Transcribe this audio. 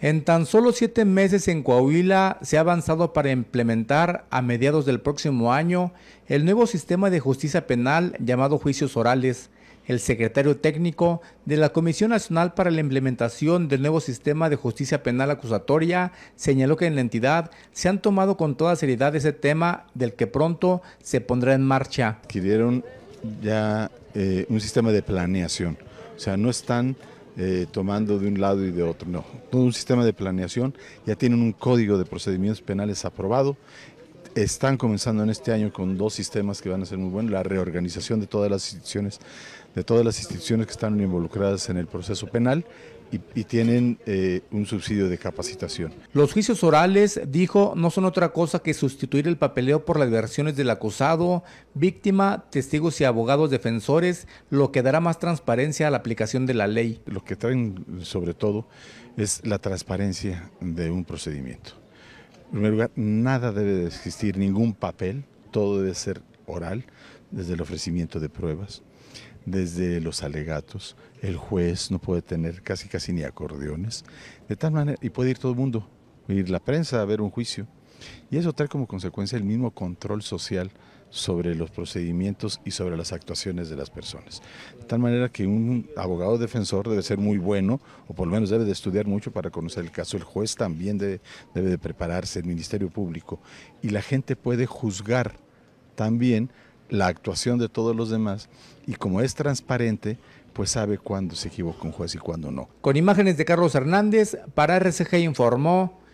En tan solo siete meses en Coahuila se ha avanzado para implementar a mediados del próximo año el nuevo sistema de justicia penal llamado juicios orales. El secretario técnico de la Comisión Nacional para la Implementación del nuevo sistema de justicia penal acusatoria señaló que en la entidad se han tomado con toda seriedad ese tema del que pronto se pondrá en marcha. Adquirieron ya eh, un sistema de planeación, o sea, no están eh, tomando de un lado y de otro. No, todo un sistema de planeación, ya tienen un código de procedimientos penales aprobado. Están comenzando en este año con dos sistemas que van a ser muy buenos, la reorganización de todas las instituciones, de todas las instituciones que están involucradas en el proceso penal y, tienen eh, un subsidio de capacitación. Los juicios orales, dijo, no son otra cosa que sustituir el papeleo por las versiones del acusado, víctima, testigos y abogados defensores, lo que dará más transparencia a la aplicación de la ley. Lo que traen sobre todo es la transparencia de un procedimiento. En primer lugar, nada debe existir, ningún papel, todo debe ser oral, desde el ofrecimiento de pruebas, desde los alegatos. El juez no puede tener casi casi ni acordeones. De tal manera, y puede ir todo el mundo, ir la prensa a ver un juicio. Y eso trae como consecuencia el mismo control social sobre los procedimientos y sobre las actuaciones de las personas. De tal manera que un abogado defensor debe ser muy bueno, o por lo menos debe de estudiar mucho para conocer el caso. El juez también debe, debe de prepararse, el Ministerio Público. Y la gente puede juzgar también la actuación de todos los demás y como es transparente, pues sabe cuándo se equivoca un juez y cuándo no. Con imágenes de Carlos Hernández, para RCG informó